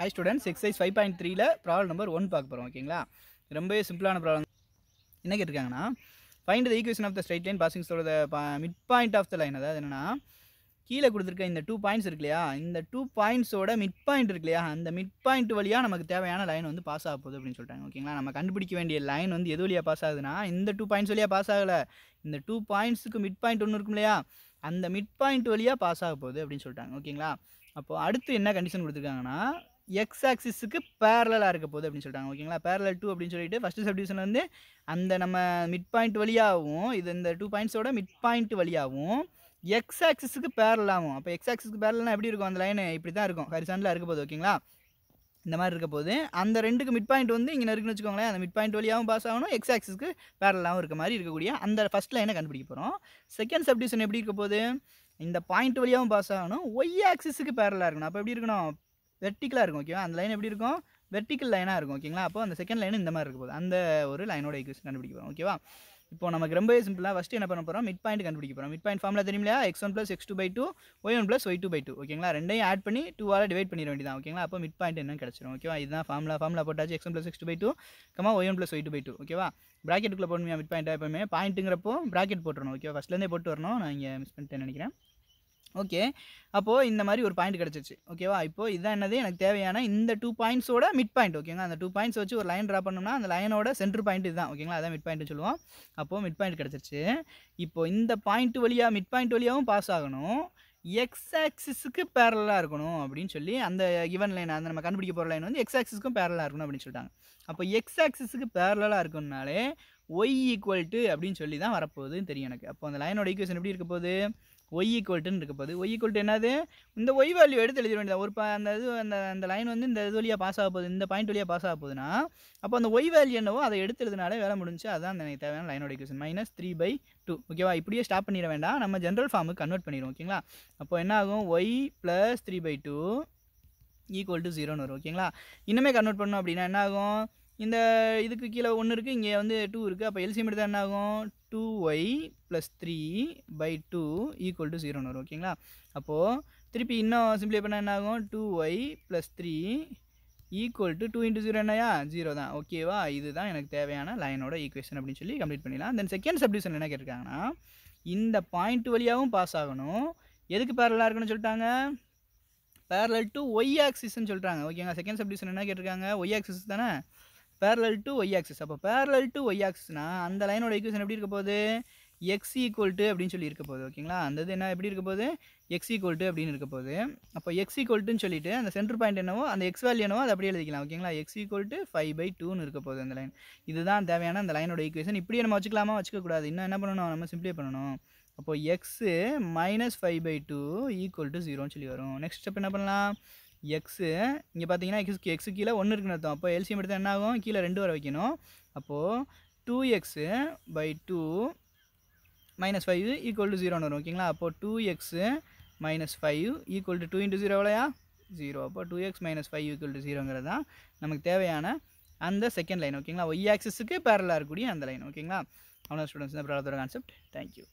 high students exercise five point த்ரீல problem number one பார்க்க போகிறோம் ஓகேங்களா ரொம்பவே சிம்பிளான ப்ராப்ளம் என்ன கேட்டிருக்காங்கன்னா find the equation of the straight line passing சொல்கிற mid point of the line அதாவது என்னென்னா கீழே கொடுத்துருக்க இந்த டூ பாயிண்ட்ஸ் இருக்கு இல்லையா இந்த டூ பாயிண்ட்ஸோட மிட் பாயிண்ட் இருக்கு இல்லையா அந்த மிட் பாயிண்ட் வழியாக நமக்கு தேவையான லைன் வந்து பாஸ் ஆக போகுது அப்படின்னு சொல்லிட்டாங்க ஓகேங்களா நம்ம கண்டுபிடிக்க வேண்டிய லைன் வந்து எது வழியாக பாஸ் ஆகுதுன்னா இந்த டூ பாயிண்ட்ஸ் வழியாக பாஸ் ஆகலை இந்த டூ பாயிண்ட்ஸுக்கு மிட் பாயிண்ட் ஒன்று இருக்கும் இல்லையா அந்த மிட் பாயிண்ட் வழியாக பாஸ் ஆக போகுது அப்படின்னு சொல்லிட்டாங்க ஓகேங்களா அப்போது அடுத்து என்ன கண்டிஷன் கொடுத்துருக்காங்கன்னா எக்ஸ் ஆக்சிஸுக்கு பேரலாக இருக்க போகுது அப்படின்னு சொல்லிட்டாங்க ஓகேங்களா பேரலல் டூ அப்படின்னு சொல்லிட்டு ஃபஸ்ட்டு சப்டிவிஷன் வந்து அந்த நம்ம மிட் பாயிண்ட் வழியாகவும் இது இந்த டூ பாயிண்ட்ஸோட மிட் பாயிண்ட் வழியாகவும் எக்ஸ் ஆக்சிஸுக்கு பேரலாகும் அப்போ எக்ஸ் ஆக்சிஸ்க்கு பேரலாம் எப்படி இருக்கும் அந்த லைன் இப்படி தான் இருக்கும் ஹரிசானில் இருக்க போகுது ஓகேங்களா இந்த மாதிரி இருக்க போது அந்த ரெண்டுக்கு மிட் பாயிண்ட் வந்து இங்கே இருக்குன்னு வச்சுக்கோங்களேன் அந்த மிட் பாயிண்ட் வழியாகவும் பாஸ் ஆகணும் எக்ஸ் ஆக்சிஸ்க்கு பேரலாகவும் இருக்க மாதிரி இருக்கக்கூடிய அந்த ஃபஸ்ட் லைனை கண்டுபிடிக்க போகிறோம் செகண்ட் சப்டிவிஷன் எப்படி இருக்க போகுது இந்த பாயிண்ட் வழியாகவும் பாஸ் ஆகணும் ஒய் ஆக்சிஸுக்கு பேரலாக இருக்கணும் அப்போ எப்படி இருக்கணும் வெர்டிக்கலாக இருக்கும் ஓகேவா அந்த லைன் எப்படி இருக்கும் வெர்டிக்கல் லைனாக இருக்கும் ஓகேங்களா அப்போ அந்த செகண்ட் லைன் இந்த மாதிரி இருக்க போது அந்த ஒரு லைனோட ஈக்குவேஷன் கண்டுபிடிக்க போகிறோம் ஓகேவா இப்போ நமக்கு ரொம்ப சிம்பிளாக ஃபஸ்ட்டு என்ன பண்ண போகிறோம் மிட் பாயிண்ட் கண்டுபிடிக்க போகிறோம் மிட் பாயிண்ட் ஃபார்மில் தெரியும் இல்லையா x one plus x two by two y one plus y two by two ஓகேங்களா ரெண்டையும் ஆட் பண்ணி டூவால் டிவைட் பண்ணிட வேண்டியதான் ஓகேங்களா அப்போ மிட் பாயிண்ட் என்ன கிடச்சிரும் ஓகேவா இதுதான் ஃபார்மில் ஃபார்மில் போட்டாச்சு x one plus x two by two comma y one plus y two by two ஓகேவா ப்ராக்கெட்டுக்குள்ளே போடணுமே மிட் பாயிண்ட் எப்பவுமே பாயிண்ட்டுங்கிறப்போ ப்ராக்கெட் போட்டுருணும் ஓகேவா ஃபஸ்ட்லேருந்தே போட்டு வரணும் நான் இங்கே மிஸ் பண்ணிட்டு நினைக்கிறேன் ஓகே அப்போது இந்த மாதிரி ஒரு பாயிண்ட் கிடச்சிச்சு ஓகேவா இப்போது இதுதான் என்னது எனக்கு தேவையான இந்த டூ பாயிண்ட்ஸோட மிட் பாயிண்ட் ஓகேங்க அந்த டூ பாயிண்ட்ஸ் வச்சு ஒரு லைன் ட்ரா பண்ணோம்னா அந்த லைனோட சென்டர் பாயிண்ட் இதுதான் ஓகேங்களா அதான் மிட் பாயிண்ட் சொல்லுவோம் அப்போது மிட் பாயிண்ட் கிடச்சிருச்சு இப்போ இந்த பாயிண்ட் வழியாக மிட் பாயிண்ட் வழியாகவும் பாஸ் ஆகணும் எக்ஸ் ஆக்சிஸுக்கு பேரலாக இருக்கணும் அப்படின்னு சொல்லி அந்த கிவன் லைன் அந்த நம்ம கண்டுபிடிக்க போகிற லைன் வந்து எக்ஸ் ஆக்சிஸ்க்கும் பேரலாக இருக்கணும் அப்படின்னு சொல்லிட்டாங்க அப்போ எக்ஸ் ஆக்சிஸுக்கு பேரலாக இருக்கணும்னாலே ஒய் ஈக்குவல் டு அப்படின்னு சொல்லி தான் வரப்போகுதுன்னு தெரியும் எனக்கு அப்போ அந்த லைனோட ஈக்குவேஷன் எப்படி இருக்க போகுது ஒய் ஈக்குவல்ட்டுன்னு இருக்கப்போது ஒய் ஈக்குவல்ட்டு என்னது இந்த ஒய் வேல்யூ எடுத்து எழுதிட வேண்டியது ஒரு அந்த இது அந்த அந்த லைன் வந்து இந்த இது வழியாக பாஸ் ஆக போகுது இந்த பாயிண்ட் வழியாக பாஸ் ஆக போகுதுன்னா அப்போ அந்த ஒய் வேல்யூ என்னவோ அதை எடுத்து எழுதினாலே வேலை முடிஞ்சு அதுதான் அந்த எனக்கு தேவையான லைனோட equation minus three by two ஓகேவா இப்படியே ஸ்டாப் பண்ணிட வேண்டாம் நம்ம ஜென்ரல் ஃபார்முக்கு கன்வெர்ட் பண்ணிடுவோம் ஓகேங்களா அப்போ என்ன ஆகும் y plus three by two equal to ஜீரோன்னு வரும் ஓகேங்களா இன்னுமே கன்வெர்ட் பண்ணோம் அப்படின்னா என்ன ஆகும் இந்த இதுக்கு கீழே ஒன்று இருக்குது இங்கே வந்து டூ இருக்குது அப்போ மட்டும் எடுத்தால் என்ன ஆகும் two y plus three by two equal to ஜீரோன்னு வரும் ஓகேங்களா அப்போது திருப்பி இன்னும் சிம்பிளை பண்ணால் என்ன ஆகும் two y plus three equal to two into zero என்னையா ஜீரோ தான் ஓகேவா இதுதான் எனக்கு தேவையான லைனோட ஈக்குவேஷன் அப்படின்னு சொல்லி கம்ப்ளீட் பண்ணிடலாம் தென் செகண்ட் சப்டிஷன் என்ன கேட்டிருக்காங்கன்னா இந்த பாயிண்ட் வழியாகவும் பாஸ் ஆகணும் எதுக்கு பேரலாக இருக்குன்னு சொல்லிட்டாங்க பேரல் டு ஒய் ஆக்சிஸ்ன்னு சொல்கிறாங்க ஓகேங்க செகண்ட் சப்டிஷன் என்ன கேட்டிருக்காங்க ஒய் ஆக்சிஸ் தானே பேரலல் டு ஒய் ஆக்சிஸ் அப்போ பேரலல் டு ஒய் ஆக்சிஸ்னால் அந்த லைனோட ஈக்குவேஷன் எப்படி இருக்க போகுது எக்ஸ் ஈக்குவல் டு அப்படின்னு சொல்லி இருக்க போகுது ஓகேங்களா அந்த இது என்ன எப்படி இருக்க போகுது எக்ஸ் ஈக்குவல் டு அப்படின்னு இருக்க போகுது அப்போ எக்ஸ் ஈக்குவல் டுன்னு சொல்லிட்டு அந்த சென்டர் பாயிண்ட் என்னவோ அந்த எக்ஸ் வேல்யூ என்னவோ அதை அப்படியே எழுதிக்கலாம் ஓகேங்களா x equal to five by டூன்னு இருக்க போகுது அந்த லைன் இதுதான் தேவையான அந்த லைனோட ஈக்குவேஷன் இப்படியே நம்ம வச்சுக்கலாமா வச்சுக்கக்கூடாது இன்னும் என்ன பண்ணணும் நம்ம சிம்பிளே பண்ணணும் அப்போது x minus five by two equal to ஜீரோன்னு சொல்லி வரும் நெக்ஸ்ட் ஸ்டெப் என்ன பண்ணலாம் எக்ஸு இங்கே பார்த்தீங்கன்னா எக்ஸுக்கு எக்ஸு கீழே ஒன்று இருக்குன்னு அர்த்தம் அப்போ எல்சிஎம் எடுத்தால் என்ன ஆகும் கீழே ரெண்டு வர வைக்கணும் அப்போது two x by two minus five equal to ஜீரோன்னு வரும் ஓகேங்களா அப்போது two x minus five equal to two into zero எவ்வளோயா ஜீரோ அப்போ two x minus five equal to ஜீரோங்கிறது தான் நமக்கு தேவையான அந்த செகண்ட் லைன் ஓகேங்களா ஒய் ஆக்சஸுக்கு பேரலாக இருக்கக்கூடிய அந்த லைன் ஓகேங்களா அவ்வளோ ஸ்டூடெண்ட்ஸ் தான் ப்ராப்ளத்தோட கான்செப்ட் தேங்க்யூ